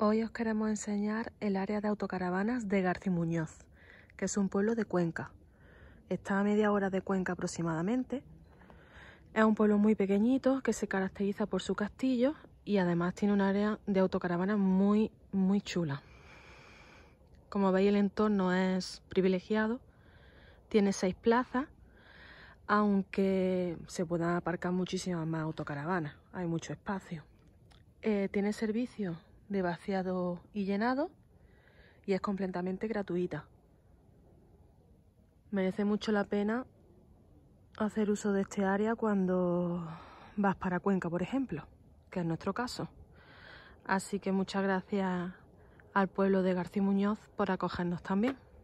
Hoy os queremos enseñar el área de autocaravanas de García Muñoz, que es un pueblo de Cuenca. Está a media hora de Cuenca aproximadamente. Es un pueblo muy pequeñito que se caracteriza por su castillo y además tiene un área de autocaravana muy, muy chula. Como veis el entorno es privilegiado, tiene seis plazas, aunque se puedan aparcar muchísimas más autocaravanas, hay mucho espacio. Eh, tiene servicio de vaciado y llenado y es completamente gratuita. Merece mucho la pena hacer uso de este área cuando vas para Cuenca, por ejemplo, que es nuestro caso. Así que muchas gracias al pueblo de García Muñoz por acogernos también.